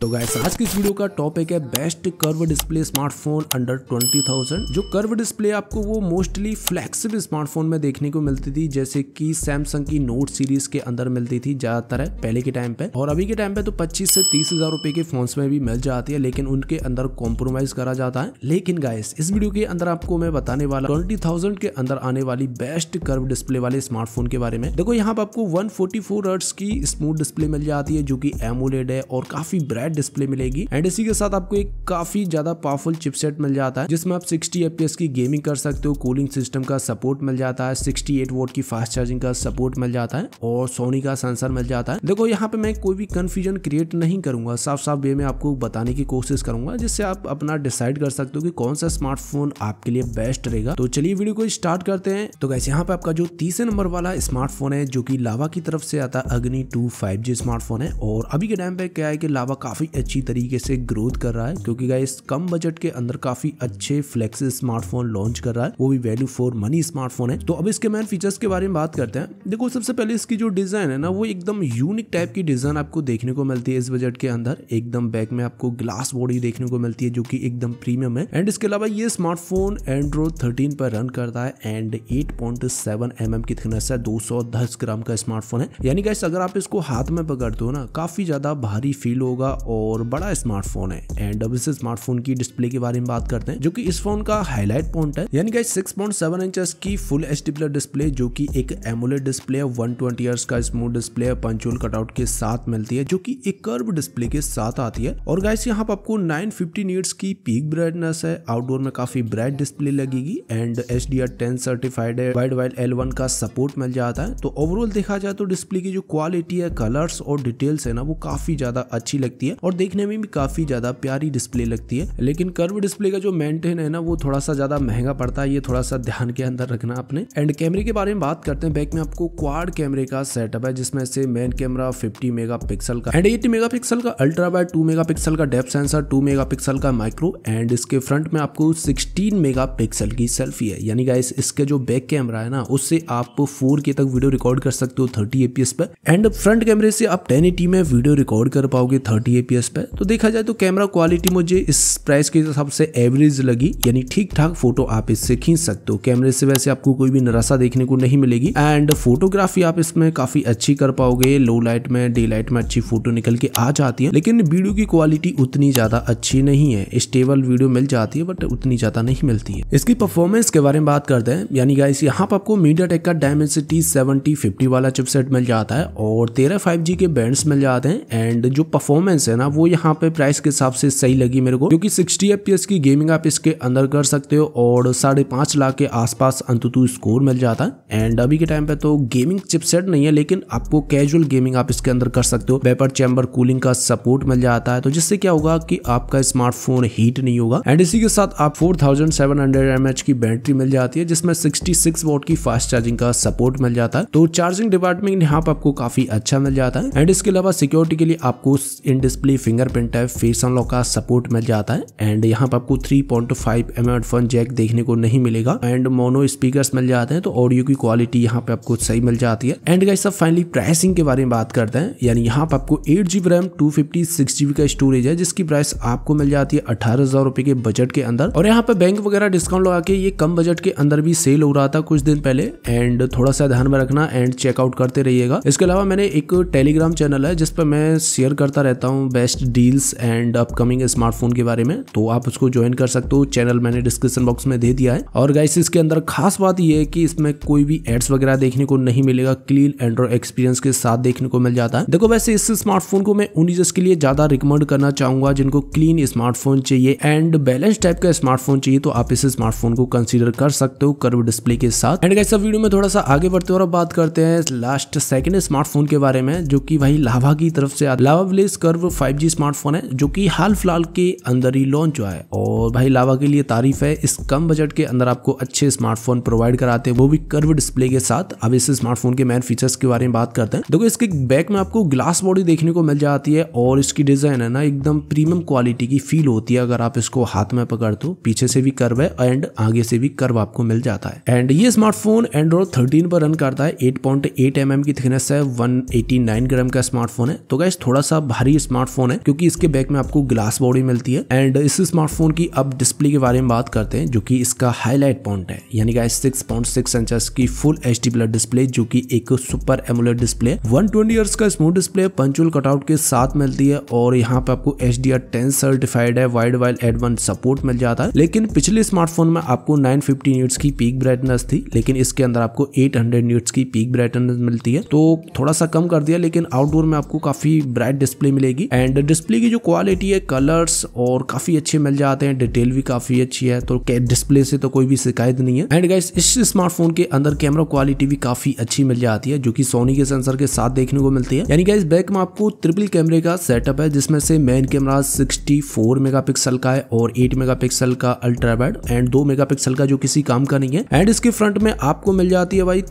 तो गाय आज की इस वीडियो का टॉपिक है best curve display smartphone under 20,000 जो कर्व डिस्प्ले आपको वो मोस्टली फ्लेक्सिबल स्मार्टफोन में देखने को मिलती थी जैसे कि सैमसंग की नोट सीरीज के अंदर मिलती थी ज्यादातर है पहले के टाइम पे और अभी के टाइम पे तो 25 से तीस हजार रुपए के फोन में भी मिल जाती है लेकिन उनके अंदर कॉम्प्रोमाइज करा जाता है लेकिन गायस इस वीडियो के अंदर आपको मैं बताने वाला ट्वेंटी के अंदर आने वाली बेस्ट कर्व डिस्प्ले वाले स्मार्टफोन के बारे में देखो यहाँ पे आपको वन फोर्टी की स्मूथ डिस्प्ले मिल जाती है जो की एमोलेड है और काफी ब्राइट फ्लैट डिस्प्ले मिलेगी एंड इसी के साथ आपको एक काफी ज्यादा पावरफुल चिपसेट मिल जाता है जिसमें आप सिक्सटी एफ की गेमिंग कर सकते हो कूलिंग सिस्टम का सपोर्ट मिल जाता है सिक्सटी एट वोट की फास्ट चार्जिंग का सपोर्ट मिल जाता है और सोनी का सेंसर मिल जाता है देखो यहाँ पे मैं कोई भी कंफ्यूजन क्रिएट नहीं करूंगा साफ साफ वे में आपको बताने की कोशिश करूंगा जिससे आप अपना डिसाइड कर सकते हो कि कौन सा स्मार्टफोन आपके लिए बेस्ट रहेगा तो चलिए वीडियो को स्टार्ट करते हैं तो कैसे यहाँ पे आपका जो तीसरे नंबर वाला स्मार्टफोन है जो की लावा की तरफ से आता है अग्नि टू फाइव स्मार्टफोन है और अभी के टाइम पे क्या है की लावा काफ़ी अच्छी तरीके से ग्रोथ कर रहा है क्योंकि गाइस कम बजट के अंदर काफ़ी अच्छे फ्लेक्सी स्मार्टफोन लॉन्च कर रहा है वो भी वैल्यू फॉर मनी स्मार्टफोन है तो अब इसके मैन फीचर्स के बारे में बात करते हैं देखो सबसे पहले इसकी जो डिज़ाइन है ना वो एकदम यूनिक टाइप की डिज़ाइन आपको देखने को मिलती है इस बजट के अंदर एकदम बैक में आपको ग्लास बॉडी देखने को मिलती है जो कि एकदम प्रीमियम है एंड इसके अलावा ये स्मार्टफोन एंड्रॉइड थर्टीन पर रन करता है and eight point seven M M की थिकनेस है दो सौ दस ग्राम का स्मार्टफोन है यानी गाइस अगर आप इसको हाथ में पकड़ते हो ना काफी ज्यादा भारी फील होगा और बड़ा स्मार्टफोन है एंड अब इस स्मार्टफोन की डिस्प्ले के बारे में बात करते हैं जो कि इस फोन का हाईलाइट पॉइंट है यानी कि सिक्स पॉइंट सेवन इंचज की full H D plus display जो कि एक एमुलेट डिस्प्ले है वन ट्वेंटी का स्मूथ डिस्प्ले पंचोल कटआउट के साथ मिलती है जो कि एक कर्व डिस्प्ले के साथ आती है और गाइस यहाँ पर आपको नाइन फिफ्टी की पीक ब्राइटनेस है आउटडोर में काफी ब्राइट डिस्प्ले लगेगी and H D R ten certified है वाइड वाइड एल वन का सपोर्ट मिल जाता है तो ओवरऑल देखा जाए तो डिस्प्ले की जो क्वालिटी है कलर्स और डिटेल्स है ना वो काफी ज्यादा अच्छी लगती है है और देखने में भी काफी ज्यादा प्यारी डिस्प्ले लगती है लेकिन कर्व डिस्प्ले का जो मेंटेन है ना वो थोड़ा सा ज्यादा महंगा पड़ता है ये थोड़ा सा ध्यान के अंदर रखना अपने एंड कैमरे के बारे में बात करते हैं बैक में आपको क्वाड कैमरे का सेटअप है जिसमें से मेन कैमरा फिफ्टी मेगा का एंड 80 मेगा का अल्ट्रा बाय टू मेगा का डेप सेंसर टू मेगा का माइक्रो एंड इसके फ्रंट में आपको सिक्सटीन मेगा की सेल्फी है यानी गाइस इसके जो बैक कैमरा है ना उससे आप फोर के तक वीडियो रिकॉर्ड कर सकते हो थर्टी एपीएस पर एंड फ्रंट कैमरे से आप टेन में वीडियो रिकॉर्ड कर पाओगे 30 एमबीपीएस पे तो देखा जाए तो कैमरा क्वालिटी मुझे इस प्राइस के हिसाब से एवरेज लगी यानी ठीक ठाक फोटो आप इससे खींच सकते हो कैमरे से वैसे आपको कोई भी निराशा देखने को नहीं मिलेगी एंड फोटोग्राफी आप इसमें काफी अच्छी कर पाओगे लो लाइट में डे लाइट में अच्छी फोटो निकल के आ जाती है लेकिन वीडियो की क्वालिटी उतनी ज्यादा अच्छी नहीं है स्टेबल वीडियो मिल जाती है बट उतनी ज्यादा नहीं मिलती है इसकी परफॉर्मेंस के बारे में बात करते हैं यानी गाइस यहाँ पर आपको मीडिया टेक का डायमेंसिटी सेवेंटी फिफ्टी वाला चिपसेट मिल जाता है और तेरह फाइव के बैंड मिल जाते हैं एंड जो परफॉर्मेंस है है ना वो यहाँ पे प्राइस के हिसाब से सही लगी मेरे को क्योंकि सिक्सटी एफ की गेमिंग आप इसके अंदर कर सकते हो और साढ़े पांच लाख के आसपास अंतुतु स्कोर मिल जाता है एंड अभी के टाइम पे तो गेमिंग चिपसेट नहीं है लेकिन आपको कैजुअल गेमिंग आप इसके अंदर कर सकते हो वेपर चैम्बर कूलिंग का सपोर्ट मिल जाता है तो जिससे क्या होगा कि आपका स्मार्टफोन हीट नहीं होगा एंड इसी के साथ आप फोर थाउजेंड की बैटरी मिल जाती है जिसमें सिक्सटी सिक्स की फास्ट चार्जिंग का सपोर्ट मिल जाता है तो चार्जिंग डिपार्टमेंट यहाँ पर आपको काफी अच्छा मिल जाता है एंड इसके अलावा सिक्योरिटी के लिए आपको इन डिस्प्ले सिंपली फिंगरप्रिंट है फेस अनलॉक का सपोर्ट मिल जाता है एंड यहाँ पर आपको 3.5 पॉइंट फोन जैक देखने को नहीं मिलेगा एंड मोनो स्पीकर्स मिल जाते हैं तो ऑडियो की क्वालिटी यहाँ पे आपको सही मिल जाती है एंड गाइस सब फाइनली प्राइसिंग के बारे में बात करते हैं यानी यहाँ पर आपको eight GB RAM two fifty six GB का स्टोरेज है जिसकी प्राइस आपको मिल जाती है अठारह हजार रुपए के बजट के अंदर और यहाँ पे बैंक वगैरह डिस्काउंट लगा के ये कम बजट के अंदर भी सेल हो रहा था कुछ दिन पहले एंड थोड़ा सा ध्यान में रखना एंड चेकआउट करते रहिएगा इसके अलावा मैंने एक टेलीग्राम चैनल है जिसपे मैं शेयर करता रहता हूँ best deals and upcoming smartphone के बारे में तो आप उसको ज्वाइन कर सकते हो चैनल मैंने डिस्क्रिप्शन बॉक्स में दे दिया है और गाइस इसके अंदर खास बात यह है कि इसमें कोई भी एड्स वगैरह देखने को नहीं मिलेगा क्लीन एंड्रॉइड एक्सपीरियंस के साथ देखने को मिल जाता है देखो वैसे इस स्मार्टफोन को मैं उन यूजर्स के लिए ज्यादा रिकमेंड करना चाहूंगा जिनको क्लीन स्मार्टफोन चाहिए एंड बैलेंस टाइप का स्मार्टफोन चाहिए तो आप इस स्मार्टफोन को कंसिडर कर सकते हो कर्व डिस्प्ले के साथ एंड गाइस वीडियो में थोड़ा सा आगे बढ़ते और बात करते हैं लास्ट सेकेंड स्मार्टफोन के बारे में जो कि भाई लावा की तरफ से लावा ब्लेस कर्व 5G स्मार्टफोन है जो कि हाल फिलहाल के अंदर ही लॉन्च हुआ है और भाई लावा के लिए तारीफ है इस कम बजट के अंदर आपको अच्छे स्मार्टफोन प्रोवाइड कराते हैं वो भी कर्व डिस्प्ले के साथ अब इस स्मार्टफोन के मेन फीचर्स के बारे में बात करते हैं देखो इसके बैक में आपको ग्लास बॉडी देखने को मिल जाती है और इसकी डिजाइन है ना एकदम प्रीमियम क्वालिटी की फील होती है अगर आप इसको हाथ में पकड़ दो तो। पीछे से भी कर्व है एंड आगे से भी कर्व आपको मिल जाता है एंड ये स्मार्टफोन एंड्रॉइड थर्टीन पर रन करता है eight point eight M M की थिकनेस है वन एटी नाइन ग्राम का स्मार्टफोन है तो क्या थोड़ा सा भारी स्मार्ट स्मार्टफोन है क्योंकि इसके बैक में आपको ग्लास बॉडी मिलती है एंड इस स्मार्टफोन की अब डिस्प्ले के बारे में बात करते हैं जो कि इसका हाईलाइट पॉइंट है यानी कि सिक्स पॉइंट सिक्स इंच की full H D plus display जो की एक super AMOLED display one twenty का स्मूथ डिस्प्ले पंचुअल कटआउट के साथ मिलती है और यहाँ पे आपको H D R ten certified है वाइड वाइल एडवांस सपोर्ट मिल जाता है लेकिन पिछले स्मार्टफोन में आपको नाइन फिफ्टी न्यूट्स की पीक ब्राइटनेस थी लेकिन इसके अंदर आपको एट हंड्रेड न्यूट्स की पीक ब्राइटनेस मिलती है तो थोड़ा सा कम कर दिया लेकिन आउटडोर में आपको काफी ब्राइट डिस्प्ले मिलेगी एंड डिस्प्ले की जो क्वालिटी है कलर्स और काफ़ी अच्छे मिल जाते हैं डिटेल भी काफ़ी अच्छी है तो डिस्प्ले से तो कोई भी शिकायत नहीं है एंड गाइस इस स्मार्टफोन के अंदर कैमरा क्वालिटी भी काफ़ी अच्छी मिल जाती है जो कि सोनी के सेंसर के साथ देखने को मिलती है यानी गाइस बैक में आपको ट्रिपल कैमरे का सेटअप है जिसमें से मेन कैमरा मेगा पिक्सल का है और मेगा पिक्सल का ultra wide and megapixel का जो किसी काम का नहीं है एंड इसके फ्रंट में आपको मिल जाती है भाई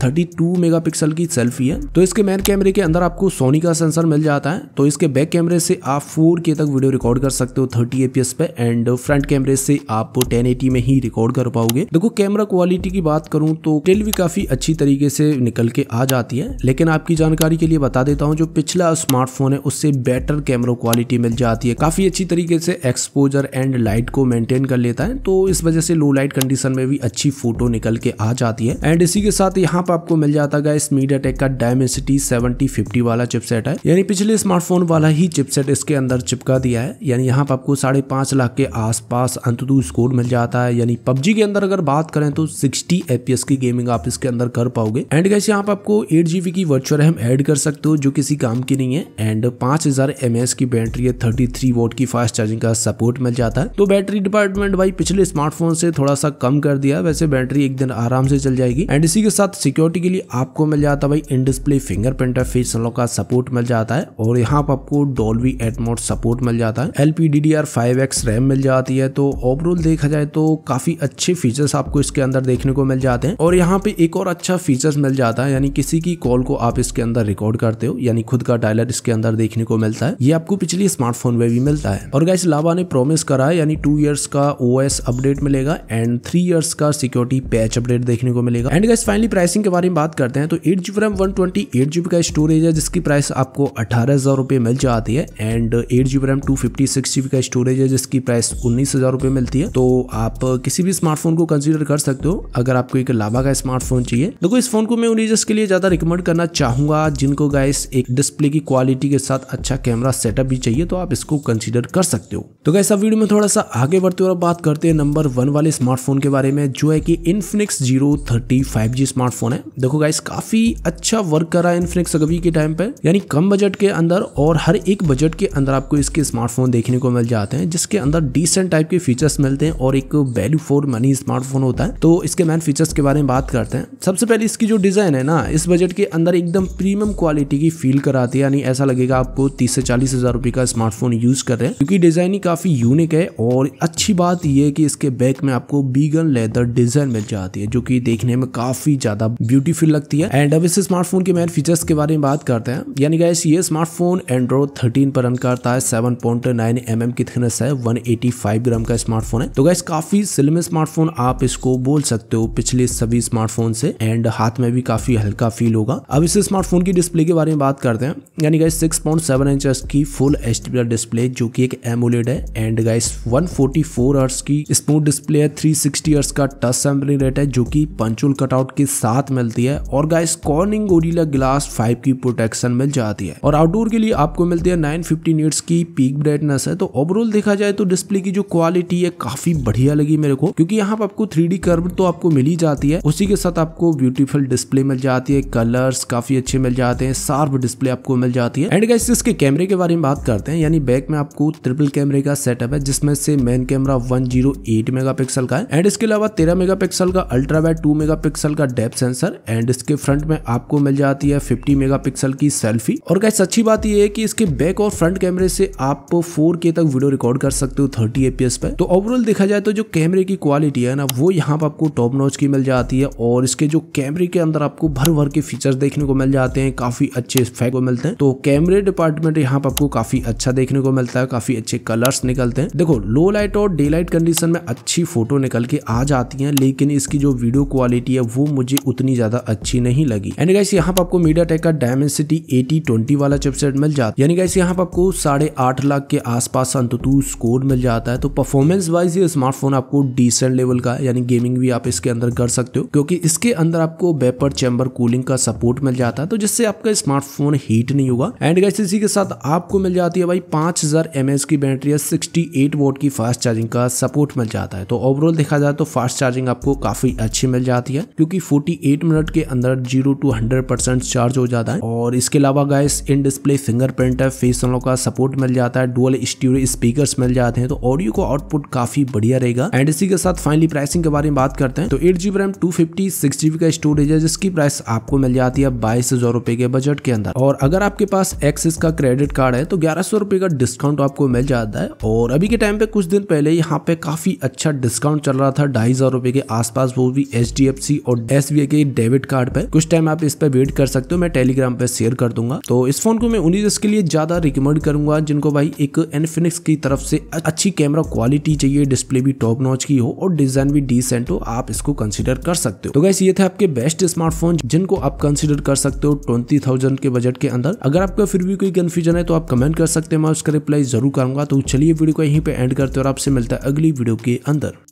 मेगा पिक्सल की सेल्फी है तो इसके मेन कैमरे के अंदर आपको सोनी का सेंसर मिल जाता है तो इसके बैक कैमरे से से आप 4K तक वीडियो रिकॉर्ड कर सकते हो 30 एपीएस पे एंड फ्रंट कैमरे से आप 1080 में ही रिकॉर्ड कर पाओगे देखो कैमरा क्वालिटी की बात करूं तो टेल भी काफी अच्छी तरीके से निकल के आ जाती है लेकिन आपकी जानकारी के लिए बता देता हूँ जो पिछला स्मार्टफोन है उससे बेटर कैमरा क्वालिटी मिल जाती है काफी अच्छी तरीके से एक्सपोजर एंड लाइट को मेंटेन कर लेता है तो इस वजह से लो लाइट कंडीशन में भी अच्छी फोटो निकल के आ जाती है एंड इसी के साथ यहाँ पर आपको मिल जाता है इस मीडिया का डायमेंसिटी सेवेंटी वाला चिपसेट है यानी पिछले स्मार्टफोन वाला ही चिपसेट बजट इसके अंदर चिपका दिया है यानी यहाँ पर आपको साढ़े पाँच लाख के आसपास अंततु स्कोर मिल जाता है यानी पबजी के अंदर अगर बात करें तो 60 एपीएस की गेमिंग आप इसके अंदर कर पाओगे एंड कैसे यहाँ पर आपको एट जीबी की वर्चुअल रैम ऐड कर सकते हो जो किसी काम की नहीं है एंड पांच हजार की बैटरी है थर्टी थ्री की फास्ट चार्जिंग का सपोर्ट मिल जाता है तो बैटरी डिपार्टमेंट भाई पिछले स्मार्टफोन से थोड़ा सा कम कर दिया वैसे बैटरी एक दिन आराम से चल जाएगी एंड इसी के साथ सिक्योरिटी के लिए आपको मिल जाता है भाई इन डिस्प्ले फिंगरप्रिंट फेस का सपोर्ट मिल जाता है और यहाँ पर आपको डॉल्वी एटमोट सपोर्ट मिल जाता है L P D D R five X RAM मिल जाती है तो ओवरऑल देखा जाए तो काफी अच्छे फीचर्स आपको इसके अंदर देखने को मिल जाते हैं और यहाँ पे एक और अच्छा फीचर्स मिल जाता है यानी किसी की कॉल को आप इसके अंदर रिकॉर्ड करते हो यानी खुद का डायलर इसके अंदर देखने को मिलता है ये आपको पिछली स्मार्टफोन में भी मिलता है और गाइस लावा ने प्रोमिस करा है यानी टू ईयर्स का ओ अपडेट मिलेगा एंड थ्री ईयर्स का सिक्योरिटी पैच अपडेट देखने को मिलेगा एंड गाइस फाइनली प्राइसिंग के बारे में बात करते हैं तो eight GB RAM one twenty eight GB का स्टोरेज है जिसकी प्राइस आपको अठारह हजार रुपये मिल जाती है and eight G RAM two fifty six का स्टोरेज है जिसकी प्राइस उन्नीस हज़ार रुपये मिलती है तो आप uh, किसी भी स्मार्टफोन को कंसिडर कर सकते हो अगर आपको एक लाभा का स्मार्टफोन चाहिए देखो इस फोन को मैं उन यूजर्स के लिए ज़्यादा रिकमेंड करना चाहूंगा जिनको गाइस एक डिस्प्ले की क्वालिटी के साथ अच्छा कैमरा सेटअप भी चाहिए तो आप इसको कंसिडर कर सकते हो तो गाइस अब वीडियो में थोड़ा सा आगे बढ़ते और बात करते हैं नंबर वन वाले स्मार्टफोन के बारे में जो है कि Infinix zero thirty five G smartphone है देखो गाइस काफी अच्छा वर्क कर रहा है इन्फिनिक्स अगवी के टाइम पर यानी कम बजट के अंदर और हर एक बजट के अंदर आपको इसके स्मार्टफोन देखने को मिल जाते हैं जिसके अंदर डिसेंट टाइप के फीचर्स मिलते हैं और एक वैल्यू फॉर मनी स्मार्टफोन होता है तो इसके मैन फीचर्स के बारे में बात करते हैं सबसे पहले इसकी जो डिज़ाइन है ना इस बजट के अंदर एकदम प्रीमियम क्वालिटी की फील कराती है यानी ऐसा लगेगा आपको तीस से चालीस हज़ार का स्मार्टफोन यूज़ कर रहे हैं क्योंकि डिज़ाइन ही काफ़ी यूनिक है और अच्छी बात यह है कि इसके बैक में आपको बीगन लेदर डिज़ाइन मिल जाती है जो कि देखने में काफ़ी ज़्यादा ब्यूटीफुल लगती है एंड अब इस स्मार्टफोन के मैन फीचर्स के बारे में बात करते हैं यानी गैस ये स्मार्टफोन एंड्रॉइड थर्टीन पर रन करता है seven point nine M M की थिकनेस है वन एटी फाइव ग्राम का स्मार्टफोन है तो गैस काफी स्लिम स्मार्टफोन आप इसको बोल सकते हो पिछले सभी स्मार्टफोन से एंड हाथ में भी काफी हल्का फील होगा अब इस स्मार्टफोन की डिस्प्ले के बारे में बात करते हैं यानी गाइस सेवन इंच की फुल एच डिस्प्ले जो की एक एमोलेड है and guys one forty hertz की स्मूथ डिस्प्ले है थ्री सिक्सटी हर्ट्स का टच सैम्पलिंग रेट है जो की पंचुल कटआउट के साथ मिलती है और guys Corning Gorilla Glass five की प्रोटेक्शन मिल जाती है और आउटडोर के लिए आपको मिलती है नाइन फिफ्टीन ईयर्स की पीक ब्राइटनेस है तो ओवरऑल देखा जाए तो डिस्प्ले की जो क्वालिटी है काफी बढ़िया लगी मेरे को क्योंकि यहाँ पर आपको थ्री डी तो आपको मिल ही जाती है उसी के साथ आपको ब्यूटीफुल डिस्प्ले मिल जाती है कलर्स काफी अच्छे मिल जाते हैं सार्व डिस्प्ले आपको मिल जाती है एंड गाइस इसके कैमरे के बारे में बात करते हैं यानी बैक में आपको ट्रिपल कैमरे का सेटअप है जिसमें से मेन कैमरा 108 मेगापिक्सल का है एंड इसके अलावा 13 मेगापिक्सल का अल्ट्रा वाइड टू मेगा का डेप्थ सेंसर एंड इसके फ्रंट में आपको मिल जाती है फिफ्टी मेगा की सेल्फी और गैस अच्छी बात यह है कि इसके बैक और फ्रंट कैमरे से आप 4K तक वीडियो रिकॉर्ड कर सकते हो थर्टी एपीएस पे तो ओवरऑल देखा जाए तो जो कैमरे की क्वालिटी है ना वो यहाँ पर आपको टॉप नॉच की मिल जाती है और इसके जो कैमरे के अंदर आपको भर भर के फीचर देखने को मिल जाते हैं काफी अच्छे इफेक्ट को मिलते हैं तो कैमरे डिपार्टमेंट यहाँ पर आपको काफी अच्छा देखने को मिलता है काफी अच्छे कलर्स निकलते हैं देखो लो लाइट और डे लाइट कंडीशन में अच्छी फोटो निकल के आ जाती है लेकिन इसकी जो वीडियो क्वालिटी है वो मुझे उतनी ज्यादा अच्छी नहीं लगी एंड गाइस यहाँ पर आपको मीडिया टेक का डायमेंसिटी एटी वाला चिपसेट मिल जाता है यानी गाइस यहाँ पर आपको साढ़े आठ लाख के आसपास अंतु स्कोर मिल जाता है तो परफॉर्मेंस वाइज ये स्मार्टफोन आपको डिसेंट लेवल का यानी गेमिंग भी आप इसके अंदर कर सकते हो क्योंकि इसके अंदर आपको बेपर चैम्बर कूलिंग का सपोर्ट मिल जाता है तो जिससे आपका स्मार्टफोन हीट नहीं होगा एंड गैस इसी के साथ आपको मिल जाती है भाई पांच हजार की बैटरी है सिक्सटी एट की फास्ट चार्जिंग का सपोर्ट मिल जाता है तो ओवरऑल देखा जाए तो फास्ट चार्जिंग आपको काफी अच्छी मिल जाती है क्योंकि फोर्टी मिनट के अंदर जीरो टू हंड्रेड चार्ज हो जाता है और इसके अलावा गैस इन डिस्प्ले फिंगरप्रिंट है फेस अनलॉक लोग का सपोर्ट मिल जाता है डुअल स्टूडियो स्पीकर मिल जाते हैं तो ऑडियो का आउटपुट काफी बढ़िया रहेगा एंड इसी के साथ फाइनली प्राइसिंग के बारे में बात करते हैं तो eight GB RAM two fifty का स्टोरेज है जिसकी प्राइस आपको मिल जाती है बाईस रुपए के बजट के अंदर और अगर आपके पास एक्सिस का क्रेडिट कार्ड है तो ग्यारह सौ रुपए का डिस्काउंट आपको मिल जाता है और अभी के टाइम पे कुछ दिन पहले यहाँ पे काफी अच्छा डिस्काउंट चल रहा था ढाई हजार रुपए के आसपास वो भी एच डी एफ सी और एस बी आई के डेबिट कार्ड पे कुछ टाइम आप इस पर वेट कर सकते हो मैं टेलीग्राम पे शेयर कर दूंगा तो इस फोन को मैं उन्नीस के लिए ज्यादा रिकमेंड रिकमेंड करूंगा जिनको भाई एक एनफिनिक्स की तरफ से अच्छी कैमरा क्वालिटी चाहिए डिस्प्ले भी टॉप नॉच की हो और डिजाइन भी डिसेंट हो आप इसको कंसिडर कर सकते हो तो गैस ये थे आपके बेस्ट स्मार्टफोन जिनको आप कंसिडर कर सकते हो ट्वेंटी थाउजेंड के बजट के अंदर अगर आपका फिर भी कोई कंफ्यूजन है तो आप कमेंट कर सकते हैं मैं उसका रिप्लाई जरूर करूंगा तो चलिए वीडियो को यहीं पर एंड करते और आपसे मिलता है अगली वीडियो के अंदर